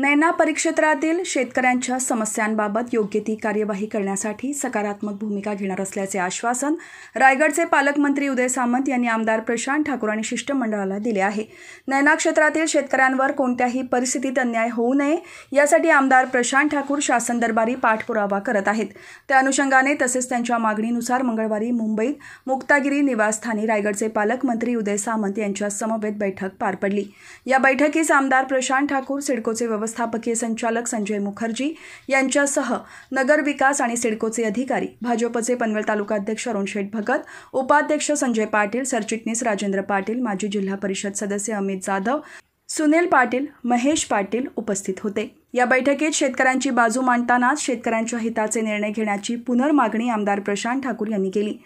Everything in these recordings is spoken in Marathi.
नैना परिक्षेत्रातील शेतकऱ्यांच्या समस्यांबाबत योग्य ती कार्यवाही करण्यासाठी सकारात्मक भूमिका घेणार असल्याचे आश्वासन रायगडचे पालकमंत्री उदय सामंत यांनी आमदार प्रशांत ठाकूर आणि शिष्टमंडळाला दिले आहे नैना क्षेत्रातील शेतकऱ्यांवर कोणत्याही परिस्थितीत अन्याय होऊ नये यासाठी आमदार प्रशांत ठाकूर शासन दरबारी पाठपुरावा करत आहेत त्या अनुषंगाने तसेच त्यांच्या मागणीनुसार मंगळवारी मुंबईत मुक्तागिरी निवासस्थानी रायगडचे पालकमंत्री उदय सामंत यांच्या समवेत बैठक पार पडली या बैठकीस आमदार प्रशांत ठाकूर सिडकोचे व्यवस्था व्यवस्थापकीय संचालक संजय मुखर्जी यांच्यासह नगर विकास आणि सिडकोचे अधिकारी भाजपचे पनवेल तालुकाध्यक्ष अरुण शेठ भगत उपाध्यक्ष संजय पाटील सरचिटणीस राजेंद्र पाटील माजी जिल्हा परिषद सदस्य अमित जाधव सुनील पाटील महेश पाटील उपस्थित होते या बैठकीत शेतकऱ्यांची बाजू मांडतानाच शेतकऱ्यांच्या हिताचे निर्णय घेण्याची पुनर्मागणी आमदार प्रशांत ठाकूर यांनी केली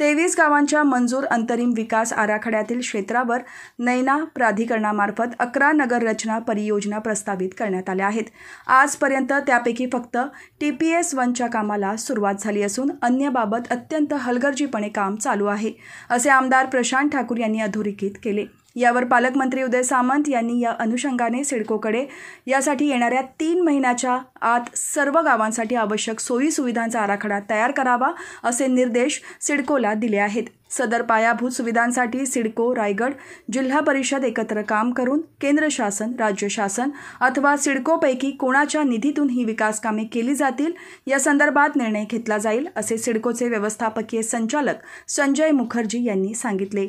तेवीस गावांच्या मंजूर अंतरिम विकास आराखड्यातील क्षेत्रावर नैना प्राधिकरणामार्फत अकरा नगररचना परियोजना प्रस्तावित करण्यात आल्या आहेत आजपर्यंत त्यापैकी फक्त टी पी एस वनच्या कामाला सुरुवात झाली असून अन्यबाबत अत्यंत हलगर्जीपणे काम चालू आहे असे आमदार प्रशांत ठाकूर यांनी अधोरेखित केले यावर पालकमंत्री उदय सामंत यांनी या अनुषंगाने सिडकोकडे यासाठी येणाऱ्या तीन महिन्याच्या आत सर्व गावांसाठी आवश्यक सोयी सुविधांचा आराखडा तयार करावा असे निर्देश सिडकोला दिले आहेत सदर पायाभूत सुविधांसाठी सिडको रायगड जिल्हा परिषद एकत्र काम करून केंद्र शासन राज्य शासन अथवा सिडकोपैकी कोणाच्या निधीतून ही विकासकामे केली जातील या संदर्भात निर्णय घेतला जाईल असे सिडकोचे व्यवस्थापकीय संचालक संजय मुखर्जी यांनी सांगितले